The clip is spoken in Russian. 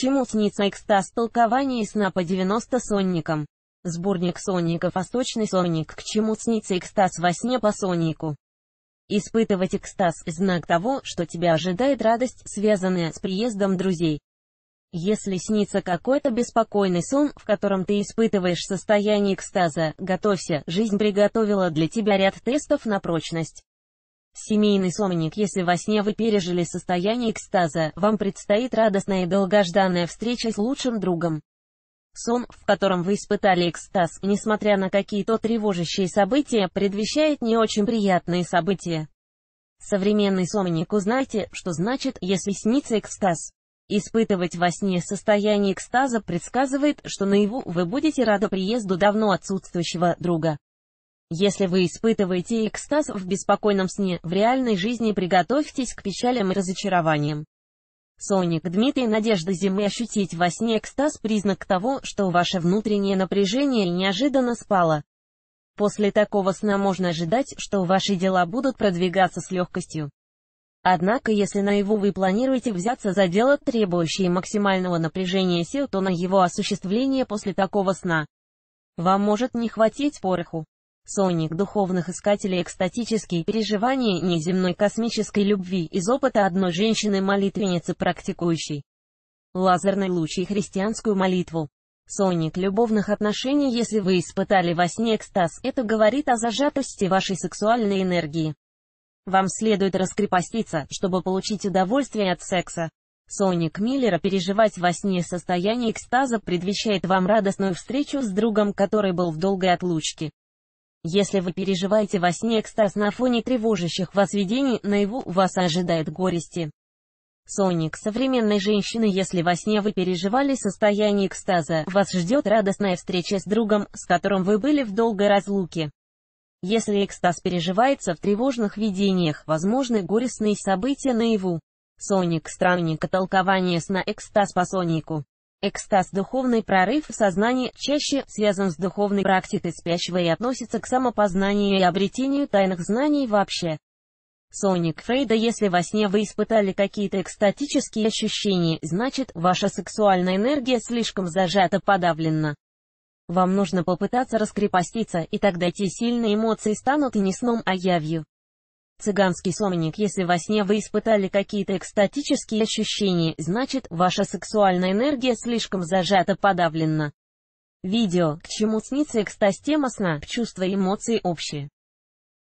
Почему снится экстаз толкование сна по 90 сонникам? Сборник сонников «Восточный сонник» К чему снится экстаз во сне по соннику? Испытывать экстаз – знак того, что тебя ожидает радость, связанная с приездом друзей. Если снится какой-то беспокойный сон, в котором ты испытываешь состояние экстаза, готовься, жизнь приготовила для тебя ряд тестов на прочность. Семейный сомник Если во сне вы пережили состояние экстаза, вам предстоит радостная и долгожданная встреча с лучшим другом. Сон, в котором вы испытали экстаз, несмотря на какие-то тревожащие события, предвещает не очень приятные события. Современный сомник узнайте, что значит, если снится экстаз. Испытывать во сне состояние экстаза предсказывает, что наяву вы будете рады приезду давно отсутствующего друга. Если вы испытываете экстаз в беспокойном сне, в реальной жизни приготовьтесь к печалям и разочарованиям. Соник Дмитрий Надежда Зимы ощутить во сне экстаз признак того, что ваше внутреннее напряжение неожиданно спало. После такого сна можно ожидать, что ваши дела будут продвигаться с легкостью. Однако если на его вы планируете взяться за дело, требующее максимального напряжения сил, то на его осуществление после такого сна вам может не хватить пороху. Соник духовных искателей экстатические переживания неземной космической любви из опыта одной женщины-молитвенницы, практикующей лазерный луч и христианскую молитву. Соник любовных отношений Если вы испытали во сне экстаз, это говорит о зажатости вашей сексуальной энергии. Вам следует раскрепоститься, чтобы получить удовольствие от секса. Соник Миллера переживать во сне состояние экстаза предвещает вам радостную встречу с другом, который был в долгой отлучке. Если вы переживаете во сне экстаз на фоне тревожащих вас видений, наяву вас ожидает горести. Соник современной женщины Если во сне вы переживали состояние экстаза, вас ждет радостная встреча с другом, с которым вы были в долгой разлуке. Если экстаз переживается в тревожных видениях, возможны горестные события наяву. Соник странника толкование сна экстаз по Сонику. Экстаз духовный прорыв в сознании чаще связан с духовной практикой спящего и относится к самопознанию и обретению тайных знаний вообще. Соник Фрейда Если во сне вы испытали какие-то экстатические ощущения, значит, ваша сексуальная энергия слишком зажата подавлена. Вам нужно попытаться раскрепоститься, и тогда те сильные эмоции станут не сном, а явью. Цыганский сомник Если во сне вы испытали какие-то экстатические ощущения, значит, ваша сексуальная энергия слишком зажата подавлена. Видео «К чему снится экстаз?» Тема сна, чувства и эмоции общие.